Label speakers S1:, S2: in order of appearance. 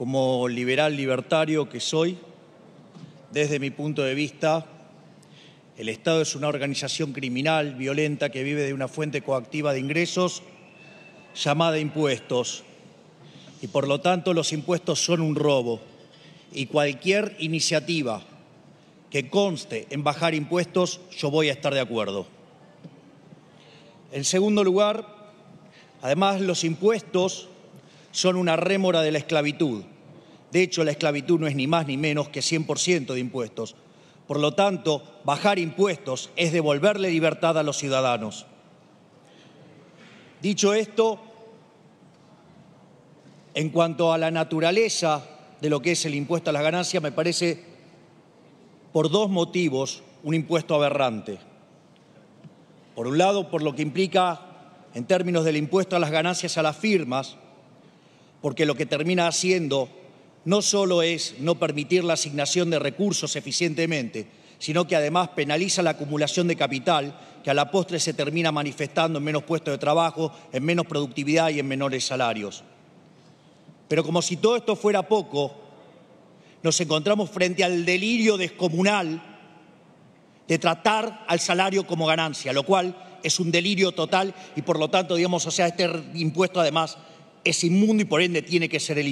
S1: como liberal libertario que soy, desde mi punto de vista, el Estado es una organización criminal, violenta, que vive de una fuente coactiva de ingresos llamada impuestos. Y por lo tanto los impuestos son un robo. Y cualquier iniciativa que conste en bajar impuestos, yo voy a estar de acuerdo. En segundo lugar, además los impuestos son una rémora de la esclavitud. De hecho, la esclavitud no es ni más ni menos que 100% de impuestos. Por lo tanto, bajar impuestos es devolverle libertad a los ciudadanos. Dicho esto, en cuanto a la naturaleza de lo que es el impuesto a las ganancias, me parece por dos motivos un impuesto aberrante. Por un lado, por lo que implica en términos del impuesto a las ganancias a las firmas, porque lo que termina haciendo no solo es no permitir la asignación de recursos eficientemente, sino que además penaliza la acumulación de capital que a la postre se termina manifestando en menos puestos de trabajo, en menos productividad y en menores salarios. Pero como si todo esto fuera poco, nos encontramos frente al delirio descomunal de tratar al salario como ganancia, lo cual es un delirio total y por lo tanto, digamos, o sea, este impuesto además es inmundo y por ende tiene que ser eliminado.